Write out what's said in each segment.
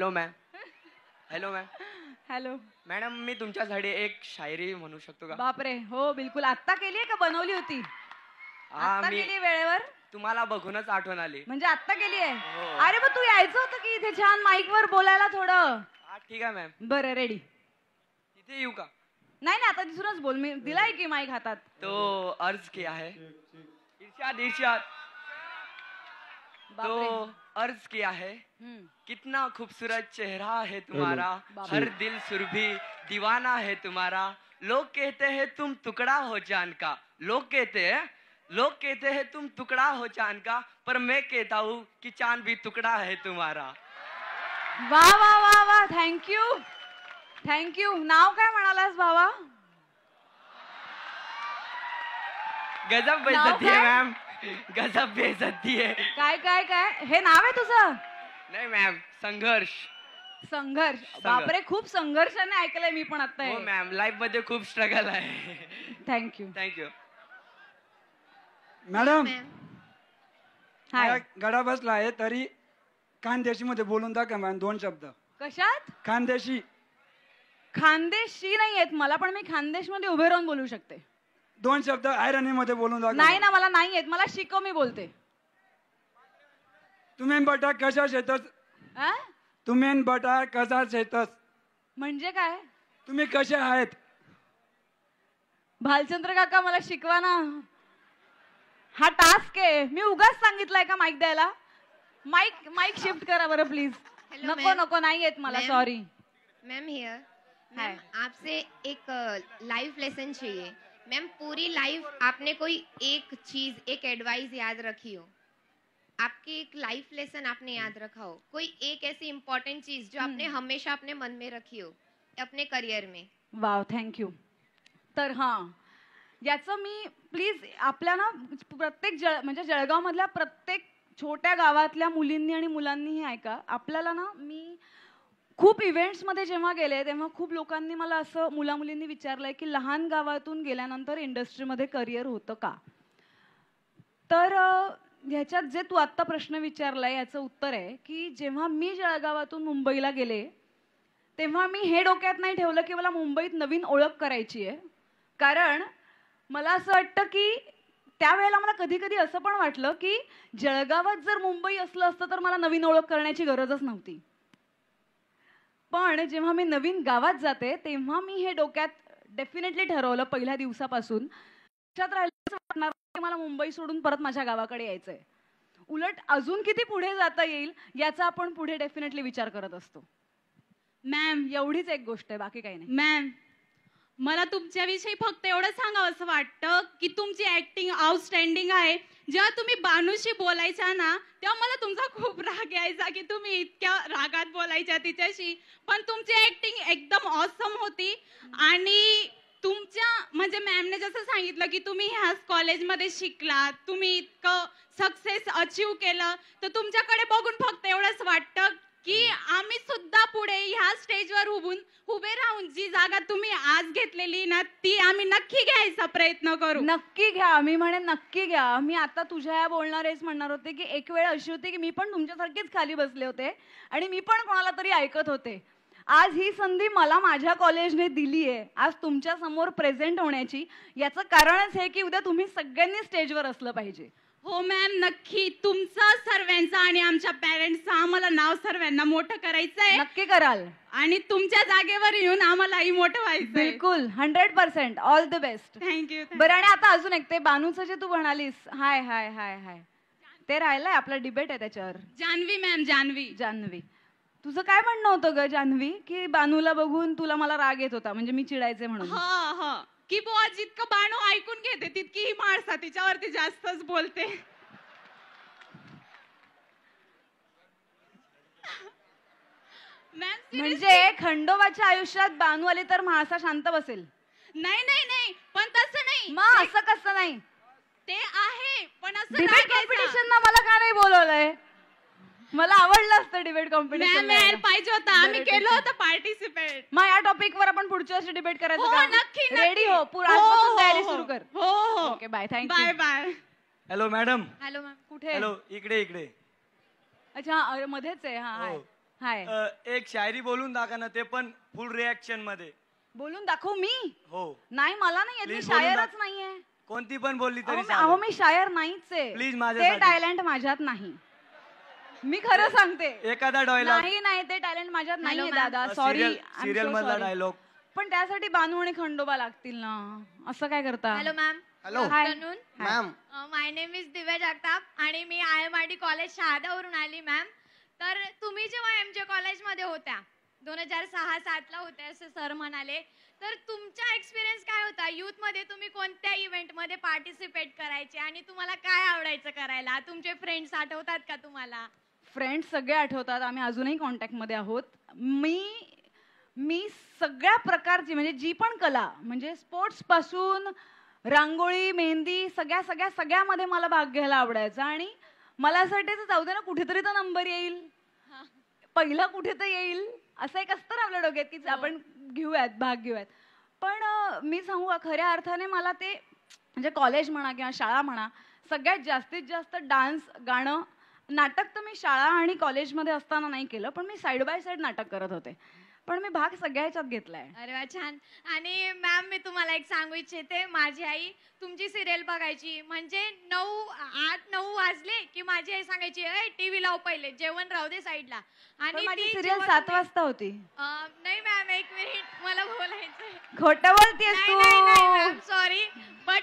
Hello ma'am hello ma'am hello madam मी तुमच्यासाठी एक शायरी म्हणू शकतो का बापरे हो बिलकुल आता केली का बनवली होती वेळेवर तुम्हाला बघूनच आठवण आली म्हणजे आता केली आहे हो. अरे मग तू यायचं होतं की इथे छान माईक वर बोलायला थोडं ठीक आहे मॅम बरं रेडी इथे येऊ का नाही नाही आता दिसूनच बोल मी दिलाय की माईक हातात तो अर्ज किया आहे इर्षाद इर्षाद तो अर्ज किया है हम्म। कितना खूबसूरत चेहरा है तुम्हारा हर दिल सुरभि दीवाना है तुम्हारा लोग कहते हैं तुम टुकड़ा हो जान का लोग कहते हैं लोग कहते हैं तुम टुकड़ा हो चांद का पर मैं कहता हूँ कि चांद भी टुकड़ा है तुम्हारा वाह वाह वाह वाह थैंक यू थैंक यू नाव काय म्हणालास बाबा गजब बजती है मैम गजब बेजती आहे काय काय काय हे नाव आहे तुझं नाही मॅम संघर्ष संघर्ष बापरे खूप संघर्षाने ऐकलंय मी पण आता मॅम लाईफ हो, मध्ये खूप स्ट्रगल आहे थँक्यू थँक्यू मॅडम गडा बसला आहे तरी खानदेशी मध्ये बोलून दाखव मॅम दोन शब्द कशात खानदेशी खानदेशी नाही आहेत मला पण मी खानदेश मध्ये उभे राहून बोलू शकते दोन शब्द आयरणी मध्ये बोलून जा नाही ना मला नाही येत मला शिकव मी बोलते तुम्ही बटा कशा शेतस तुम्ही बटा कसा शेतस म्हणजे काय तुम्ही कसे आहेत भालचंद्र काका मला शिकवा ना हा टास्क आहे मी उगाच सांगितलाय का माईक द्यायला माईक माईक शिफ्ट करा बरं प्लीज नको नको नाही येत मला सॉरी मॅम हियर आपसे एक लाइव लेसन चाहिए मैम पूरी लाइफ आपने कोई एक चीज एक एडवाइस याद रखी हो आपकी एक लाइफ लेसन आपने याद रखा हो कोई एक ऐसी इम्पोर्टेंट चीज जो आपने हमेशा अपने मन में रखी हो अपने करियर में वाव यू तर हां याचं मी प्लीज आपल्या ना प्रत्येक जळ म्हणजे जळगावमधल्या प्रत्येक छोट्या गावातल्या मुलींनी आणि मुलांनी हे ऐका आपल्याला ना मी खूप इव्हेंट्समध्ये जेव्हा गेले तेव्हा खूप लोकांनी मला असं मुला मुलींनी विचारलं की लहान गावातून गेल्यानंतर इंडस्ट्रीमध्ये करिअर होतं का तर ह्याच्यात जे तू आत्ता प्रश्न विचारलाय याचं उत्तर आहे की जेव्हा मी जळगावातून मुंबईला गेले तेव्हा मी हे डोक्यात नाही ठेवलं की मला मुंबईत नवीन ओळख करायची आहे कारण मला असं वाटतं की त्यावेळेला मला कधी कधी असं पण वाटलं की जळगावात जर मुंबई असलं असतं तर मला नवीन ओळख करण्याची गरजच नव्हती पण जेव्हा मी नवीन गावात जाते तेव्हा मी हे डोक्यात डेफिनेटली ठरवलं पहिल्या दिवसापासून लक्षात राहिलं वाटणार मला मुंबई सोडून परत माझ्या गावाकडे यायचंय उलट अजून किती पुढे जाता येईल याचा आपण पुढे डेफिनेटली विचार करत असतो मॅम एवढीच एक गोष्ट आहे बाकी काही नाही मॅम मला तुमच्याविषयी फक्त एवढं सांगावं असं वाटतं की तुमची ऍक्टिंग आउटस्टँडिंग आहे जेव्हा तुम्ही बानूशी बोलायचा ना तेव्हा मला तुमचा खूप राग यायचा की तुम्ही इतक्या रागात बोलायच्या तिच्याशी पण तुमची ऍक्टिंग एकदम ऑसम होती आणि तुमच्या म्हणजे मॅमने जसं सांगितलं की तुम्ही ह्याच कॉलेजमध्ये शिकला तुम्ही इतकं सक्सेस अचीव केलं तर तुमच्याकडे बघून फक्त एवढंच वाटतं पुढे ह्या स्टेजवर उभून उभे राहून जी जागा तुम्ही आज घेतलेली ना ती आम्ही नक्की घ्यायचा प्रयत्न करू नक्की घ्या मी म्हणे नक्की घ्या मी आता तुझ्या या बोलणार आहेस म्हणणार होते की एक वेळ अशी होती की मी पण तुमच्यासारखीच खाली बसले होते आणि मी पण कोणाला तरी ऐकत होते आज ही संधी मला माझ्या कॉलेजने दिली आहे आज तुमच्या समोर प्रेझेंट होण्याची याचं कारणच हे की उद्या तुम्ही सगळ्यांनी स्टेजवर असलं पाहिजे हो मॅम नक्की तुमचं सर्वांचं आणि आमच्या पॅरेंट्सचं आम्हाला नाव सर्वांना मोठं करायचं नक्की कराल आणि तुमच्या जागेवर येऊन आम्हालाही मोठं व्हायचं बिलकुल hundred percent all the best thank you बरं आणि आता अजून एक ते बानूचं जे तू म्हणालीस हाय हाय हाय हाय ते राहिलंय आपला डिबेट आहे त्याच्यावर जान्हवी मॅम जान्हवी जान्हवी तुझं काय म्हणणं होतं ग जान्हवी की बानूला बघून तुला मला राग येत होता म्हणजे मी चिडायचे म्हणून हा हा की बुवा जितकं बाणू ऐकून घेते तितकी ही माणसा तिच्यावरती जास्तच बोलते म्हणजे खंडोबाच्या आयुष्यात बाणू आले तर माणसा शांत बसेल नाही नाही नाही पण तसं नाही मग असं कसं नाही ते आहे पण असं नाही ना मला का नाही बोलवलंय मला आवडलं असतं डिबेट कॉम्पिटिशन पाहिजे होता आम्ही केलं होतं पार्टिसिपेट मग या टॉपिक वर आपण पुढच्या वर्षी डिबेट करायचं हो, नक्की, रेडी हो पुरा हो, हो, तयारी हो. सुरू कर हो okay bye bye thank you bye bye hello madam hello ma'am कुठे हॅलो इकडे इकडे अच्छा अरे, मध्येच आहे हा हाय हाय एक शायरी बोलून दाखव ना ते पण फुल रिएक्शन मध्ये बोलून दाखव मी हो नाही मला नाही येत शायरच नाहीये कोणती पण बोलली तरी मी- अहो मी शायर नाहीच आहे प्लीज माझे ते टॅलेंट माझ्यात नाही मी खरं सांगते एखादा डायलॉग नाही नाही ते टॅलेंट माझ्यात नाहीये दादा सॉरी सिरियल मधला डायलॉग पण त्यासाठी बानू आणि खंडोबा लागतील ना असं काय करता hello ma'am hello ma'am my name is Divya Jagtap आणि मी I M I D college शहादावरून आली मॅम तर तुम्ही जेव्हा एम जे मध्ये होत्या दोन हजार सहा सातला होत्या असं सर म्हणाले तर तुमचा एक्सपिरियन्स काय होता युथ मध्ये तुम्ही कोणत्या इव्हेंट मध्ये पार्टिसिपेट करायचे आणि तुम्हाला काय आवडायचं करायला तुमचे फ्रेंड्स आठवतात का तुम्हाला फ्रेंड्स सगळे आठवतात आम्ही अजूनही कॉन्टॅक्टमध्ये आहोत मी मी सगळ्या प्रकारची म्हणजे जी पण कला म्हणजे स्पोर्ट्सपासून रांगोळी मेहंदी सगळ्या सगळ्या सगळ्यामध्ये मला भाग घ्यायला आवडायचा आणि मला असं वाटायचं जाऊ दे ना कुठेतरी तर नंबर येईल पहिला कुठे तर येईल असं एक असतं आपल्या डोक्यात की हो. आपण घेऊयात भाग घेऊयात पण मी सांगू खऱ्या अर्थाने मला ते म्हणजे कॉलेज म्हणा किंवा शाळा म्हणा सगळ्यात जास्तीत जास्त डान्स गाणं नाटक तर मी शाळा आणि कॉलेजमध्ये असताना नाही केलं पण मी साईड बाय साईड नाटक करत होते पण मी भाग सगळ्या ह्याच्यात घेतलाय अरे वा छान आणि मॅम मी तुम्हाला एक सांगू इच्छिते माझी आई तुमची सिरियल बघायची म्हणजे नऊ आठ नऊ वाजले की माझी आई सांगायची अय टीव्ही लाव पहिले जेवण राहू दे साईडला ला आणि ती सिरियल सात वाजता होती नाही मॅम एक मिनिट मला बोलायचं खोटं बोलतेस सॉरी बट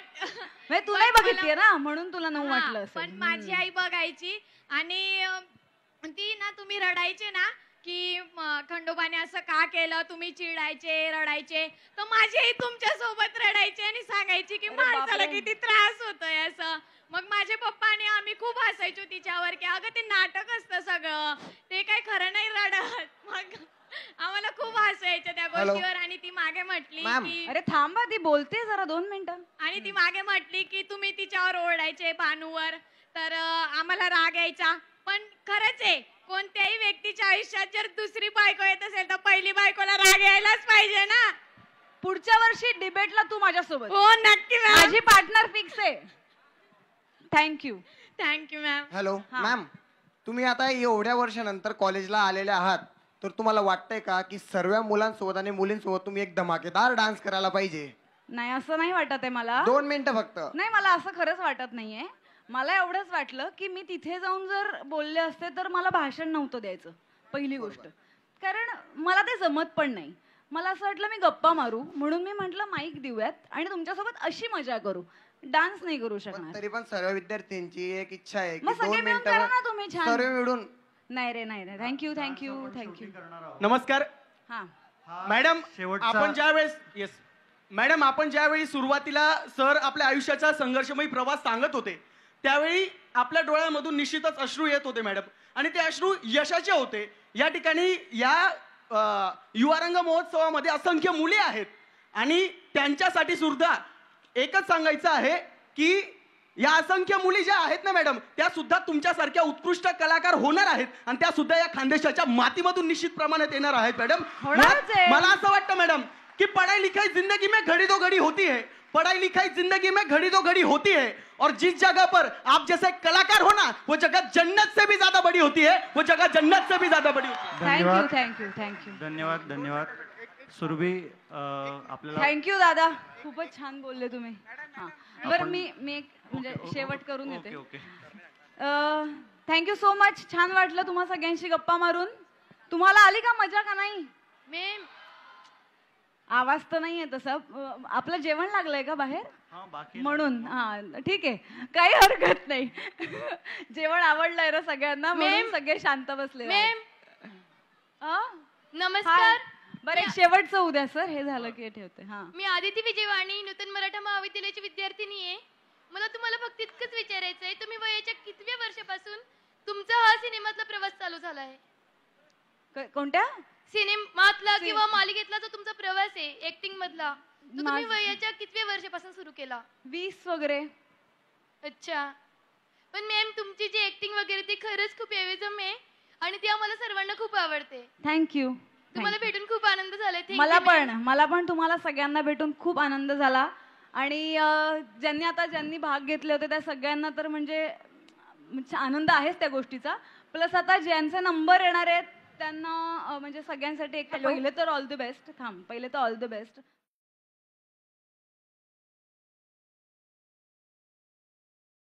म्हणजे तू नाही ना म्हणून तुला नऊ वाटलं पण माझी आई बघायची आणि ती ना तुम्ही रडायचे ना की खंडोबाने असं का केलं तुम्ही चिडायचे रडायचे तर माझेही तुमच्या सोबत रडायचे आणि सांगायची की माणसाला किती त्रास होतोय असं मग माझे पप्पा आणि आम्ही खूप हसायचो तिच्यावर की अगं ते नाटक असतं सगळं ते काय खरं नाही रडत मग आम्हाला खूप हसायचं त्या गोष्टीवर आणि ती मागे म्हटली की अरे थांबा ती बोलते जरा दोन मिनिटं आणि ती मागे म्हटली की तुम्ही तिच्यावर ओरडायचे बानूवर तर आम्हाला राग यायचा पण खरंच आहे कोणत्याही व्यक्तीच्या आयुष्यात जर दुसरी बायको येत असेल तर पहिली बायकोला राग यायलाच पाहिजे ना पुढच्या वर्षी डिबेटला तू माझ्यासोबत हो नक्की माझी पार्टनर फिक्स आहे thank you thank you ma'am hello ma'am तुम्ही आता एवढ्या वर्षानंतर कॉलेजला आलेले आहात तर तुम्हाला वाटतंय का की सर्व मुलांसोबत आणि मुलींसोबत तुम्ही एक धमाकेदार डान्स करायला पाहिजे नाही असं नाही वाटत आहे मला दोन मिनिटं फक्त नाही मला असं खरंच वाटत नाहीये मला एवढंच वाटलं की मी तिथे जाऊन जर बोलले असते तर मला भाषण नव्हतं द्यायचं पहिली गोष्ट कारण मला ते जमत पण नाही मला असं वाटलं मी गप्पा मारू म्हणून मी म्हटलं माईक देऊयात आणि तुमच्यासोबत अशी मजा करू डान्स नाही करू शकणार तरी पण सर्व विद्यार्थ्यांची एक इच्छा आहे तुम्ही छान मिळून नाही रे नाही रे थँक्यू थँक्यू थँक्यू नमस्कार हां मॅडम आपण ज्या वेळेस येस मॅडम आपण ज्यावेळी सुरुवातीला सर आपल्या आयुष्याचा संघर्षमयी प्रवास सांगत होते त्यावेळी आपल्या डोळ्यामधून निश्चितच अश्रू येत होते मॅडम आणि ते अश्रू यशाचे होते या ठिकाणी या युवारंग महोत्सवामध्ये असंख्य मुले आहेत आणि त्यांच्यासाठी सुद्धा एकच सांगायचं आहे की या असंख्य मुली ज्या आहेत ना मॅडम त्या सुद्धा तुमच्यासारख्या उत्कृष्ट कलाकार होणार आहेत आणि त्या सुद्धा या खानदेशाच्या मातीमधून निश्चित प्रमाणात येणार आहेत मॅडम मला असं वाटतं मॅडम की पढाई लिखाई जिंदगी में घडी दो घडी होती आहे पढ़ाई लिखाई जिंदगी में घड़ी तो घड़ी होती है और जिस जगह पर आप जैसे कलाकार हो ना वो जगह जन्नत से भी ज्यादा बड़ी होती है वो जगह जन्नत से भी ज्यादा बड़ी होती है थैंक यू थैंक यू धन्यवाद धन्यवाद सुरभी आपल्याला यू दादा खूपच छान बोलले तुम्ही बर मी मी म्हणजे शेवट करून येते ओके यू सो मच छान वाटलं तुम्हा सगळ्यांशी गप्पा मारून तुम्हाला आली का मजा का नाही मी आवाज तर नाहीये तसा आपलं जेवण लागलंय का बाहेर म्हणून हा ठीक आहे काही हरकत नाही जेवण आवडलंय ना सगळ्यांना मेम सगळे शांत बसले नमस्कार बरं शेवटचं उद्या सर हे झालं की ठेवते हा मी आदिती विजयवाणी नूतन मराठा महाविद्यालयाची विद्यार्थिनी आहे मला तुम्हाला फक्त इतकंच विचारायचं आहे तुम्ही वयाच्या कितव्या वर्षापासून तुमचा हा सिनेमातला प्रवास चालू झाला आहे कोणत्या सिनेमातला किंवा मालिकेतला जो तुमचा प्रवास आहे ऍक्टिंग मधला तुम्ही वयाच्या कितव्या वर्षापासून सुरू केला वीस वगैरे अच्छा पण मॅम तुमची जी ऍक्टिंग वगैरे ती खरंच खूप एविजम आहे आणि ती आम्हाला सर्वांना खूप आवडते थँक्यू तुम्हाला भेटून खूप आनंद झाला मला पण मला पण तुम्हाला सगळ्यांना भेटून खूप आनंद झाला आणि ज्यांनी आता ज्यांनी भाग घेतले होते त्या सगळ्यांना तर म्हणजे म्हणजे आनंद आहेच त्या गोष्टीचा प्लस आता ज्यांचे नंबर येणार आहेत त्यांना म्हणजे सगळ्यांसाठी एक पहिले तर ऑल द बेस्ट थांब पहिले तर ऑल द बेस्ट